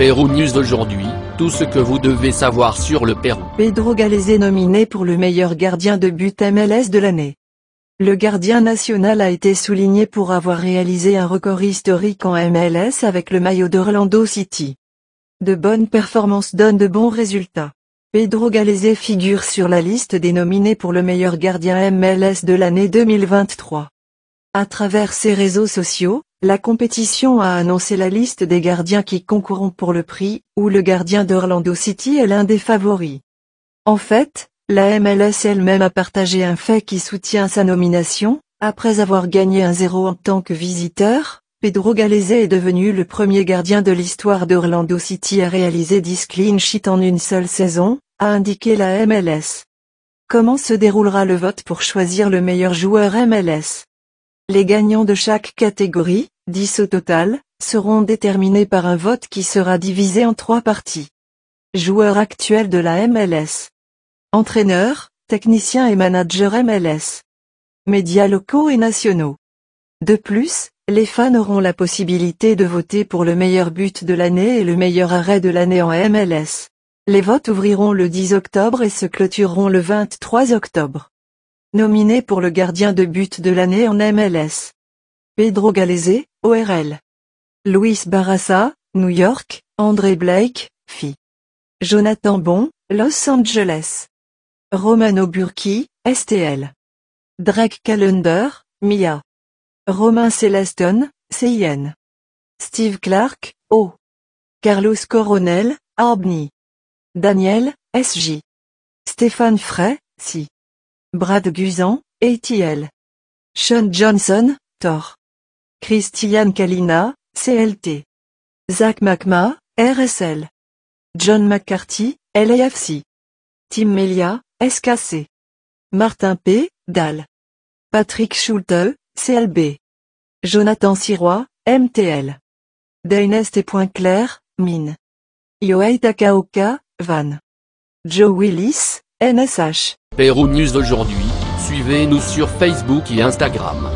Pérou News d'aujourd'hui, tout ce que vous devez savoir sur le Pérou. Pedro est nominé pour le meilleur gardien de but MLS de l'année. Le gardien national a été souligné pour avoir réalisé un record historique en MLS avec le maillot d'Orlando City. De bonnes performances donnent de bons résultats. Pedro Galese figure sur la liste des nominés pour le meilleur gardien MLS de l'année 2023. À travers ses réseaux sociaux, la compétition a annoncé la liste des gardiens qui concourront pour le prix, où le gardien d'Orlando City est l'un des favoris. En fait, la MLS elle-même a partagé un fait qui soutient sa nomination, après avoir gagné un 0 en tant que visiteur, Pedro Galese est devenu le premier gardien de l'histoire d'Orlando City à réaliser 10 clean sheets en une seule saison, a indiqué la MLS. Comment se déroulera le vote pour choisir le meilleur joueur MLS les gagnants de chaque catégorie, 10 au total, seront déterminés par un vote qui sera divisé en trois parties. Joueurs actuels de la MLS. Entraîneurs, techniciens et managers MLS. Médias locaux et nationaux. De plus, les fans auront la possibilité de voter pour le meilleur but de l'année et le meilleur arrêt de l'année en MLS. Les votes ouvriront le 10 octobre et se clôtureront le 23 octobre. Nominé pour le gardien de but de l'année en MLS. Pedro Galese, ORL. Luis Barassa, New York, André Blake, FI. Jonathan Bon, Los Angeles. Romano Burki, STL. Drake Callender, MIA. Romain Celeston, CIN. Steve Clark, O. Carlos Coronel, Arbni. Daniel, SJ. Stéphane Frey, SI. Brad Guzan, ATL. Sean Johnson, Thor. Christian Kalina, CLT. Zach Mcma, RSL. John McCarthy, LAFC. Tim Melia, SKC. Martin P., DAL. Patrick Schulte, CLB. Jonathan Sirois, MTL. Dainest et Point Clair, Mine. Yohei Takaoka, Van. Joe Willis, NSH. News aujourd'hui, suivez-nous sur Facebook et Instagram.